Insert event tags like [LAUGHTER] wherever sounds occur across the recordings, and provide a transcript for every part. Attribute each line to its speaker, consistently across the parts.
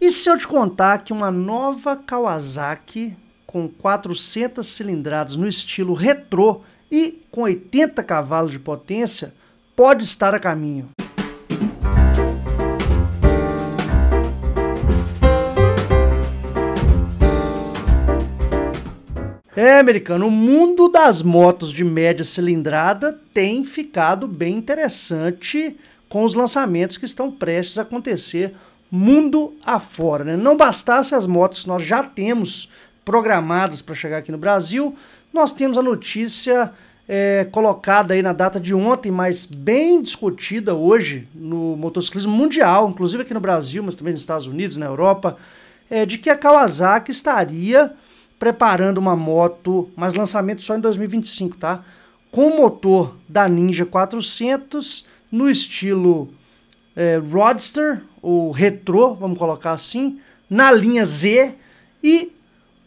Speaker 1: E se eu te contar que uma nova Kawasaki com 400 cilindradas no estilo retrô e com 80 cavalos de potência pode estar a caminho? É, americano, o mundo das motos de média cilindrada tem ficado bem interessante com os lançamentos que estão prestes a acontecer mundo afora. Né? Não bastasse as motos que nós já temos programadas para chegar aqui no Brasil, nós temos a notícia é, colocada aí na data de ontem, mas bem discutida hoje no motociclismo mundial, inclusive aqui no Brasil, mas também nos Estados Unidos, na Europa, é, de que a Kawasaki estaria preparando uma moto, mas lançamento só em 2025, tá? Com o motor da Ninja 400 no estilo é, Roadster, ou retrô, vamos colocar assim, na linha Z e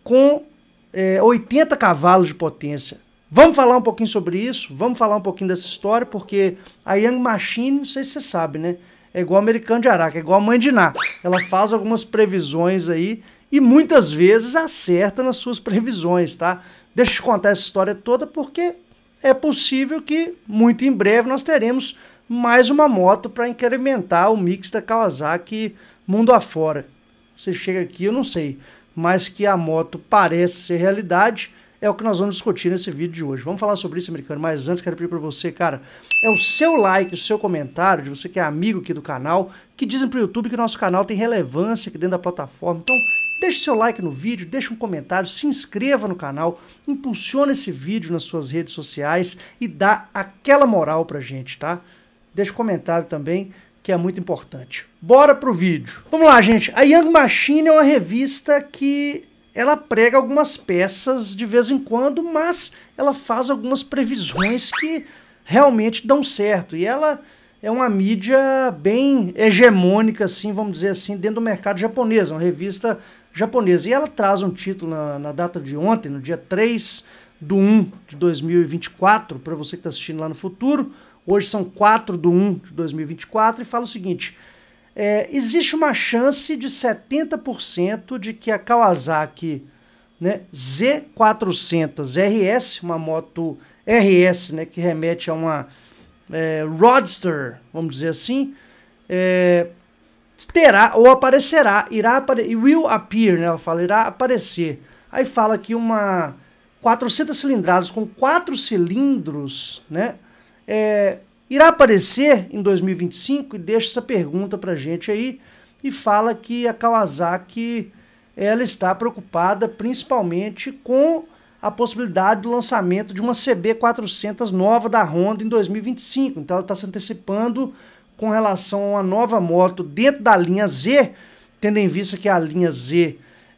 Speaker 1: com é, 80 cavalos de potência. Vamos falar um pouquinho sobre isso, vamos falar um pouquinho dessa história, porque a Young Machine, não sei se você sabe, né? É igual americano de Araca, é igual a mãe de Ná. Ela faz algumas previsões aí e muitas vezes acerta nas suas [LAUGHS] previsões, tá? Deixa eu te contar essa história toda porque é possível que muito em breve nós teremos mais uma moto para incrementar o mix da Kawasaki mundo afora. Você chega aqui, eu não sei, mas que a moto parece ser realidade é o que nós vamos discutir nesse vídeo de hoje. Vamos falar sobre isso, americano, mas antes quero pedir para você, cara, é o seu like, o seu comentário, de você que é amigo aqui do canal, que dizem para o YouTube que o nosso canal tem relevância aqui dentro da plataforma. Então, deixe seu like no vídeo, deixe um comentário, se inscreva no canal, impulsiona esse vídeo nas suas redes sociais e dá aquela moral para gente, tá? deixa um comentário também, que é muito importante. Bora pro vídeo. Vamos lá, gente. A Young Machine é uma revista que ela prega algumas peças de vez em quando, mas ela faz algumas previsões que realmente dão certo. E ela é uma mídia bem hegemônica, assim, vamos dizer assim, dentro do mercado japonês, uma revista japonesa. E ela traz um título na, na data de ontem, no dia 3 do 1 de 2024, para você que está assistindo lá no futuro, hoje são 4 de 1 de 2024, e fala o seguinte: é, existe uma chance de 70% de que a Kawasaki né, Z400 RS, uma moto RS né, que remete a uma é, Rodster, vamos dizer assim, é, terá ou aparecerá, irá aparecer, will appear, né, ela fala, irá aparecer. Aí fala que uma 400 cilindradas com 4 cilindros, né? É, irá aparecer em 2025? E deixa essa pergunta para gente aí. E fala que a Kawasaki ela está preocupada principalmente com a possibilidade do lançamento de uma CB400 nova da Honda em 2025. Então ela está se antecipando com relação a uma nova moto dentro da linha Z, tendo em vista que a linha Z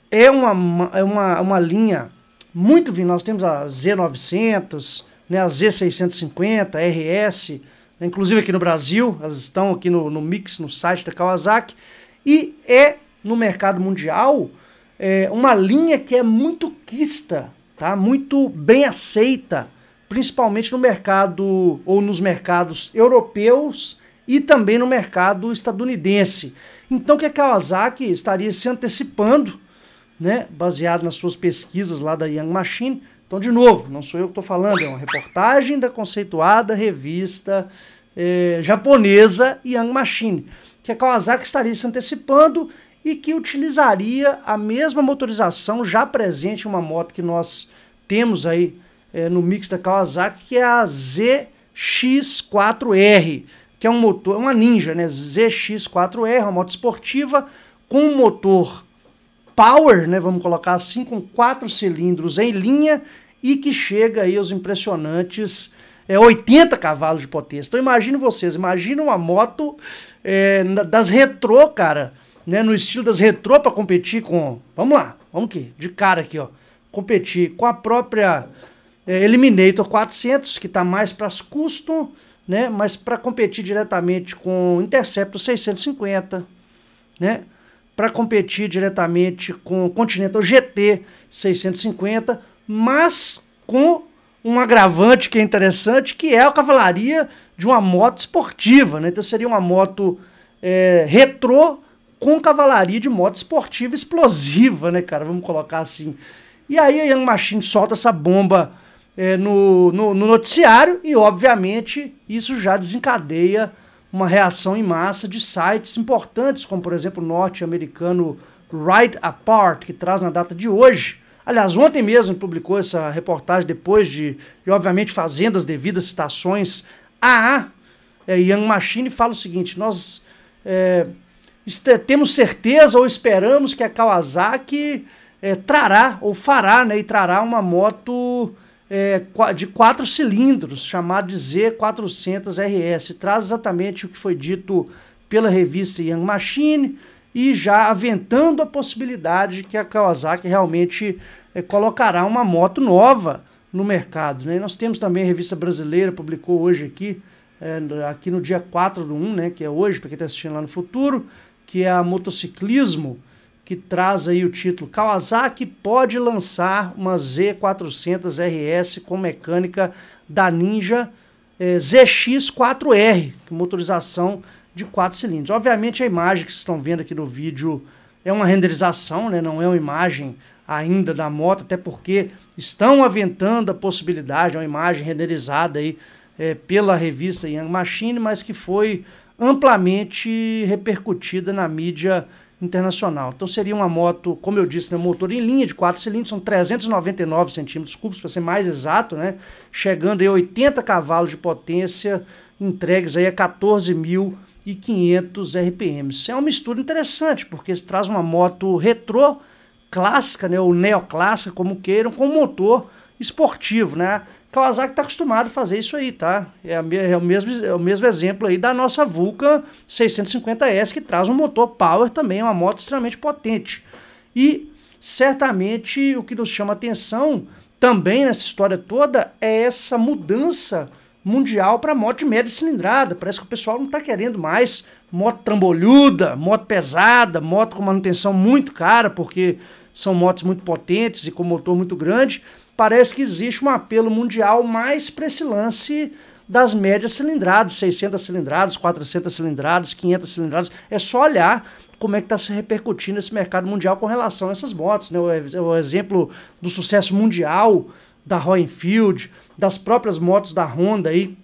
Speaker 1: é uma, é uma, uma linha muito vinda. Nós temos a Z900, né, a Z650, RS, né, inclusive aqui no Brasil, elas estão aqui no, no mix, no site da Kawasaki, e é no mercado mundial é, uma linha que é muito quista, tá? muito bem aceita, principalmente no mercado ou nos mercados europeus e também no mercado estadunidense. Então que a Kawasaki estaria se antecipando, né, baseado nas suas pesquisas lá da Young Machine, então, de novo, não sou eu que estou falando, é uma reportagem da conceituada revista eh, japonesa Young Machine, que a Kawasaki estaria se antecipando e que utilizaria a mesma motorização já presente em uma moto que nós temos aí eh, no mix da Kawasaki, que é a ZX4R, que é um motor, uma Ninja, né? ZX4R, uma moto esportiva com motor power, né, vamos colocar assim, com quatro cilindros em linha e que chega aí aos impressionantes é, 80 cavalos de potência. Então imagina vocês, imagina uma moto é, das retrô, cara, né, no estilo das retrô para competir com, vamos lá, vamos aqui, de cara aqui, ó, competir com a própria é, Eliminator 400, que está mais para as custom, né, mas para competir diretamente com Interceptor 650, né, para competir diretamente com Continental GT 650 mas com um agravante que é interessante, que é a cavalaria de uma moto esportiva, né? Então seria uma moto é, retrô com cavalaria de moto esportiva explosiva, né, cara? Vamos colocar assim. E aí a Young Machine solta essa bomba é, no, no, no noticiário e, obviamente, isso já desencadeia uma reação em massa de sites importantes, como, por exemplo, o norte-americano Ride Apart, que traz na data de hoje Aliás, ontem mesmo publicou essa reportagem, depois de, de obviamente, fazendo as devidas citações a é, Yang Machine, fala o seguinte: nós é, temos certeza ou esperamos que a Kawasaki é, trará, ou fará, né, e trará uma moto é, de quatro cilindros, chamada de Z400RS. Traz exatamente o que foi dito pela revista Young Machine e já aventando a possibilidade que a Kawasaki realmente é, colocará uma moto nova no mercado. Né? nós temos também a revista brasileira, publicou hoje aqui, é, aqui no dia 4 do 1, né, que é hoje, para quem está assistindo lá no futuro, que é a Motociclismo, que traz aí o título Kawasaki pode lançar uma Z400RS com mecânica da Ninja é, eh, ZX4R, motorização de quatro cilindros. Obviamente a imagem que vocês estão vendo aqui no vídeo é uma renderização, né? não é uma imagem ainda da moto, até porque estão aventando a possibilidade, é uma imagem renderizada aí, é, pela revista Young Machine, mas que foi amplamente repercutida na mídia internacional. Então seria uma moto, como eu disse, né, motor em linha de 4 cilindros, são 399 centímetros cúbicos, para ser mais exato, né, chegando a 80 cavalos de potência, entregues aí a 14 mil e 500 RPM. Isso é uma mistura interessante, porque se traz uma moto retrô, clássica, né, ou neoclássica, como queiram, com motor esportivo, né? Kawasaki está acostumado a fazer isso aí, tá? É, a, é, o mesmo, é o mesmo exemplo aí da nossa Vulcan 650S, que traz um motor power também, uma moto extremamente potente. E certamente o que nos chama atenção também nessa história toda é essa mudança mundial para moto de média cilindrada. Parece que o pessoal não está querendo mais moto trambolhuda, moto pesada, moto com manutenção muito cara, porque são motos muito potentes e com motor muito grande. Parece que existe um apelo mundial mais para esse lance das médias cilindradas, 600 cilindradas, 400 cilindradas, 500 cilindradas. É só olhar como é que está se repercutindo esse mercado mundial com relação a essas motos. Né? O exemplo do sucesso mundial da Royal Enfield, das próprias motos da Honda aí,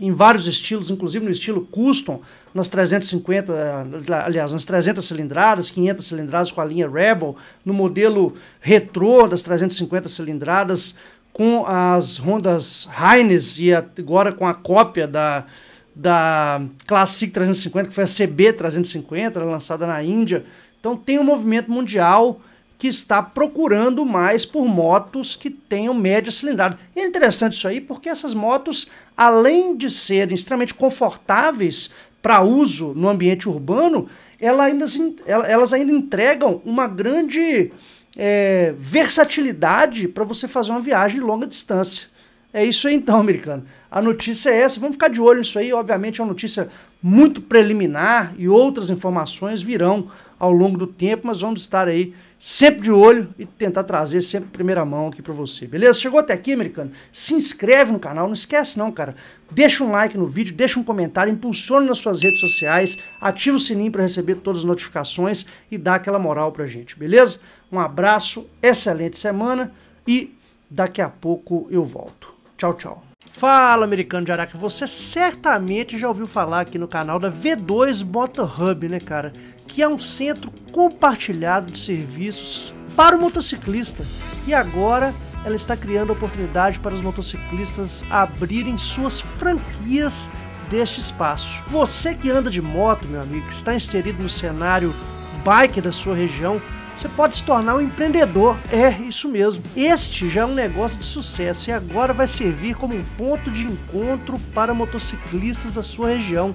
Speaker 1: em vários estilos, inclusive no estilo custom, nas 350, eh, aliás, nas 300 cilindradas, 500 cilindradas com a linha Rebel, no modelo retrô das 350 cilindradas, com as Hondas Heines e agora com a cópia da, da Classic 350, que foi a CB 350, né, lançada na Índia. Então tem um movimento mundial que está procurando mais por motos que tenham média cilindrada. E é interessante isso aí porque essas motos, além de serem extremamente confortáveis para uso no ambiente urbano, elas ainda, elas ainda entregam uma grande é, versatilidade para você fazer uma viagem de longa distância. É isso aí então, americano. A notícia é essa. Vamos ficar de olho nisso aí. Obviamente é uma notícia muito preliminar e outras informações virão ao longo do tempo, mas vamos estar aí sempre de olho e tentar trazer sempre primeira mão aqui para você, beleza? Chegou até aqui, americano? Se inscreve no canal, não esquece não, cara. Deixa um like no vídeo, deixa um comentário, impulsiona nas suas redes sociais, ativa o sininho para receber todas as notificações e dá aquela moral pra gente, beleza? Um abraço, excelente semana e daqui a pouco eu volto. Tchau, tchau. Fala, americano de Araca. Você certamente já ouviu falar aqui no canal da V2 Motor Hub, né, cara? que é um centro compartilhado de serviços para o motociclista. E agora ela está criando oportunidade para os motociclistas abrirem suas franquias deste espaço. Você que anda de moto, meu amigo, que está inserido no cenário bike da sua região, você pode se tornar um empreendedor. É, isso mesmo. Este já é um negócio de sucesso e agora vai servir como um ponto de encontro para motociclistas da sua região